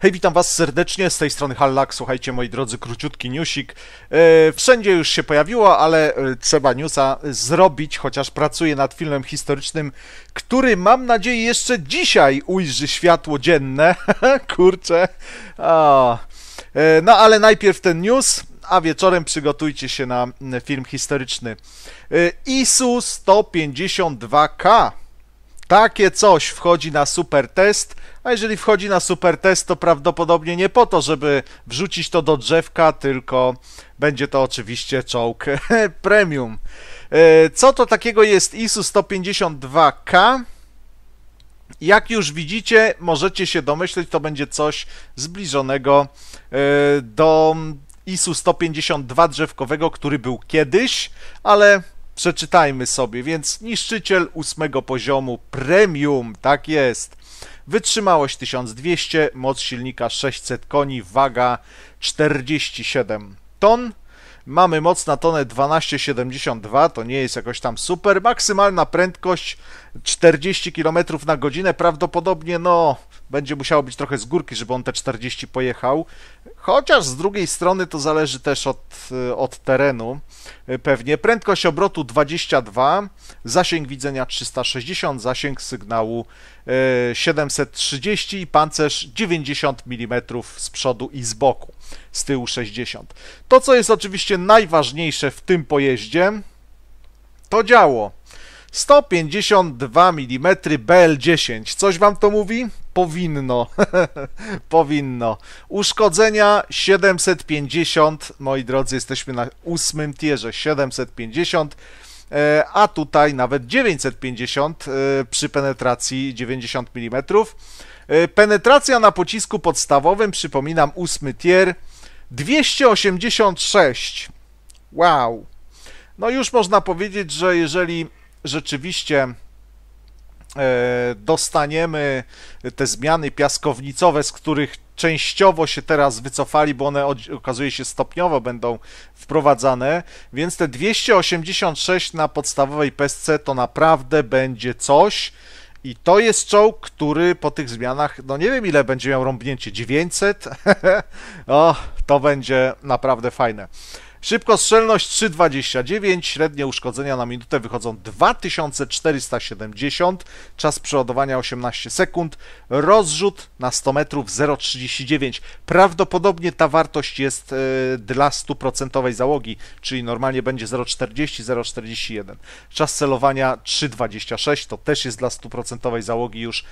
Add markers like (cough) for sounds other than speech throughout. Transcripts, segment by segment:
Hej, witam Was serdecznie, z tej strony Hallak, słuchajcie moi drodzy, króciutki newsik. E, wszędzie już się pojawiło, ale e, trzeba newsa zrobić, chociaż pracuję nad filmem historycznym, który mam nadzieję jeszcze dzisiaj ujrzy światło dzienne. (laughs) Kurczę. O. E, no ale najpierw ten news, a wieczorem przygotujcie się na film historyczny. ISU 152K takie coś wchodzi na super test, a jeżeli wchodzi na super test, to prawdopodobnie nie po to, żeby wrzucić to do drzewka, tylko będzie to oczywiście czołg (laughs) premium. E, co to takiego jest ISU 152K? Jak już widzicie, możecie się domyśleć, to będzie coś zbliżonego e, do ISU 152 drzewkowego, który był kiedyś, ale Przeczytajmy sobie, więc niszczyciel ósmego poziomu premium, tak jest. Wytrzymałość 1200, moc silnika 600 koni, waga 47 ton. Mamy moc na tonę 12,72, to nie jest jakoś tam super. Maksymalna prędkość 40 km na godzinę. Prawdopodobnie, no, będzie musiało być trochę z górki, żeby on te 40 pojechał. Chociaż z drugiej strony to zależy też od, e, od terenu. E, pewnie prędkość obrotu 22, zasięg widzenia 360, zasięg sygnału 730 e, i pancerz 90 mm z przodu i z boku z tyłu 60. To, co jest oczywiście najważniejsze w tym pojeździe, to działo. 152 mm BL10. Coś wam to mówi? Powinno. (laughs) Powinno. Uszkodzenia 750. Moi drodzy, jesteśmy na ósmym tierze. 750 e, a tutaj nawet 950 e, przy penetracji 90 mm. E, penetracja na pocisku podstawowym, przypominam, ósmy tier, 286. Wow. No już można powiedzieć, że jeżeli rzeczywiście e, dostaniemy te zmiany piaskownicowe, z których częściowo się teraz wycofali, bo one okazuje się stopniowo będą wprowadzane, więc te 286 na podstawowej PSC to naprawdę będzie coś, i to jest czołg, który po tych zmianach, no nie wiem ile będzie miał rąbnięcie, 900? (laughs) o, to będzie naprawdę fajne. Szybkostrzelność 3,29, średnie uszkodzenia na minutę wychodzą 2470, czas przeładowania 18 sekund, rozrzut na 100 metrów 0,39. Prawdopodobnie ta wartość jest e, dla 100% załogi, czyli normalnie będzie 0,40, 0,41. Czas celowania 3,26, to też jest dla 100% załogi już.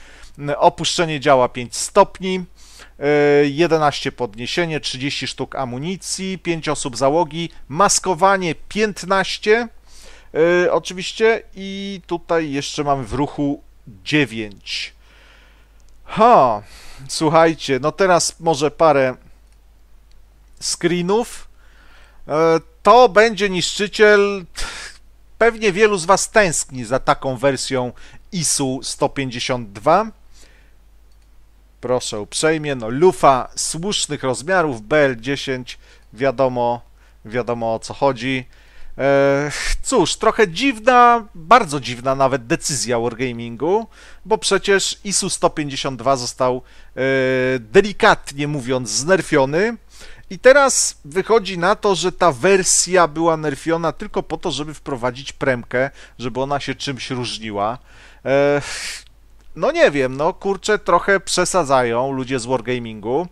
Opuszczenie działa 5 stopni. 11 e, podniesienie, 30 sztuk amunicji, 5 osób załogi, maskowanie 15 e, oczywiście i tutaj jeszcze mamy w ruchu 9. Ha, słuchajcie, no teraz może parę screenów. E, to będzie niszczyciel. Pewnie wielu z Was tęskni za taką wersją ISU 152. Proszę uprzejmie, no lufa słusznych rozmiarów, BL10, wiadomo, wiadomo o co chodzi. E, cóż, trochę dziwna, bardzo dziwna nawet decyzja Wargamingu, bo przecież ISU 152 został e, delikatnie mówiąc znerfiony. I teraz wychodzi na to, że ta wersja była nerfiona tylko po to, żeby wprowadzić premkę, żeby ona się czymś różniła. E, no nie wiem, no kurczę, trochę przesadzają ludzie z Wargamingu.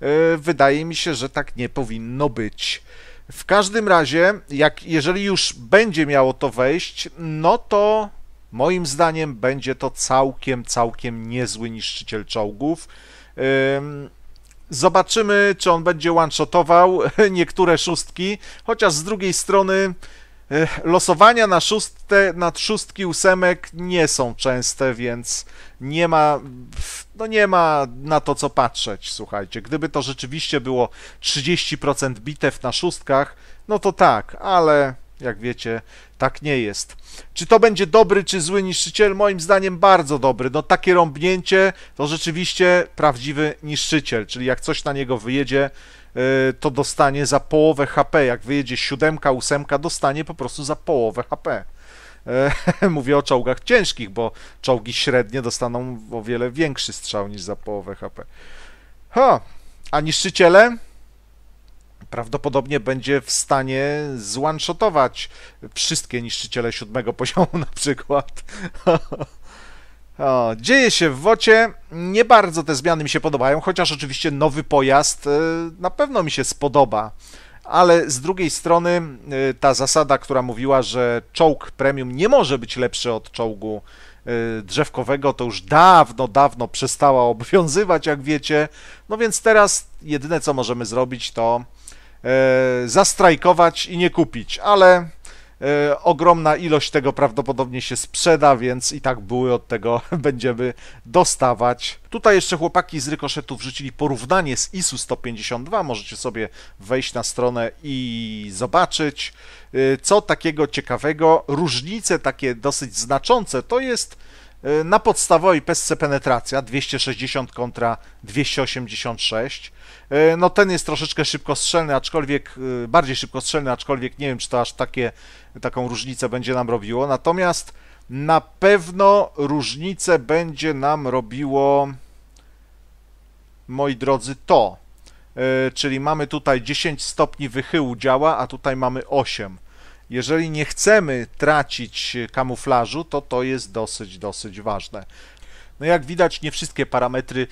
Yy, wydaje mi się, że tak nie powinno być. W każdym razie, jak, jeżeli już będzie miało to wejść, no to moim zdaniem będzie to całkiem, całkiem niezły niszczyciel czołgów. Zobaczymy, czy on będzie one-shotował (laughs) niektóre szóstki, chociaż z drugiej strony Losowania na, szóste, na szóstki, ósemek nie są częste, więc nie ma, no nie ma na to co patrzeć, słuchajcie. Gdyby to rzeczywiście było 30% bitew na szóstkach, no to tak, ale jak wiecie, tak nie jest. Czy to będzie dobry czy zły niszczyciel? Moim zdaniem bardzo dobry. No takie rąbnięcie to rzeczywiście prawdziwy niszczyciel, czyli jak coś na niego wyjedzie, y, to dostanie za połowę HP. Jak wyjedzie siódemka, ósemka, dostanie po prostu za połowę HP. E, (laughs) mówię o czołgach ciężkich, bo czołgi średnie dostaną o wiele większy strzał niż za połowę HP. Ha! A niszczyciele? prawdopodobnie będzie w stanie zwanshotować wszystkie niszczyciele siódmego (laughs) poziomu na przykład. (laughs) O, dzieje się w wocie. Nie bardzo te zmiany mi się podobają, chociaż oczywiście nowy pojazd y, na pewno mi się spodoba. Ale z drugiej strony y, ta zasada, która mówiła, że czołg premium nie może być lepszy od czołgu y, drzewkowego, to już dawno, dawno przestała obowiązywać, jak wiecie. No więc teraz jedyne co możemy zrobić, to E, zastrajkować i nie kupić, ale e, ogromna ilość tego prawdopodobnie się sprzeda, więc i tak były od tego (laughs) będziemy dostawać. Tutaj jeszcze chłopaki z Rykoszetu wrzucili porównanie z ISU 152, możecie sobie wejść na stronę i zobaczyć. E, co takiego ciekawego, różnice takie dosyć znaczące, to jest Y, na podstawowej pesce penetracja 260 kontra 286. Y, no ten jest troszeczkę szybkostrzelny, aczkolwiek y, bardziej szybkostrzelny, aczkolwiek nie wiem czy to aż takie taką różnicę będzie nam robiło. Natomiast na pewno różnicę będzie nam robiło moi drodzy to. Czyli mamy tutaj 10 stopni wychyłu działa, a tutaj mamy 8. Jeżeli nie chcemy tracić kamuflażu, to to jest dosyć, dosyć ważne. No jak widać, nie wszystkie parametry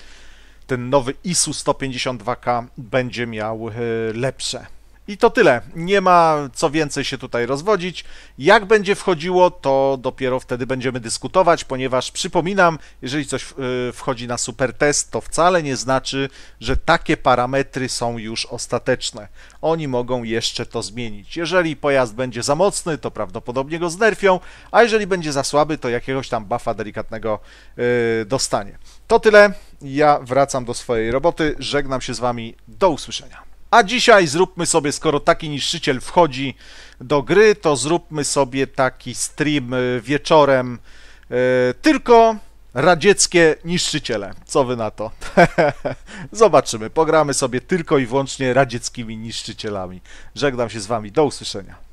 ten nowy ISU 152K będzie miał e, lepsze. I to tyle. Nie ma co więcej się tutaj rozwodzić. Jak będzie wchodziło, to dopiero wtedy będziemy dyskutować, ponieważ przypominam, jeżeli coś e, wchodzi na super test, to wcale nie znaczy, że takie parametry są już ostateczne. Oni mogą jeszcze to zmienić. Jeżeli pojazd będzie za mocny, to prawdopodobnie go znerfią, a jeżeli będzie za słaby, to jakiegoś tam buffa delikatnego e, dostanie. To tyle. Ja wracam do swojej roboty. Żegnam się z Wami. Do usłyszenia. A dzisiaj zróbmy sobie, skoro taki niszczyciel wchodzi do gry, to zróbmy sobie taki stream e, wieczorem. E, tylko radzieckie niszczyciele. Co wy na to? (laughs) Zobaczymy. Pogramy sobie tylko i wyłącznie radzieckimi niszczycielami. Żegnam się z wami. Do usłyszenia.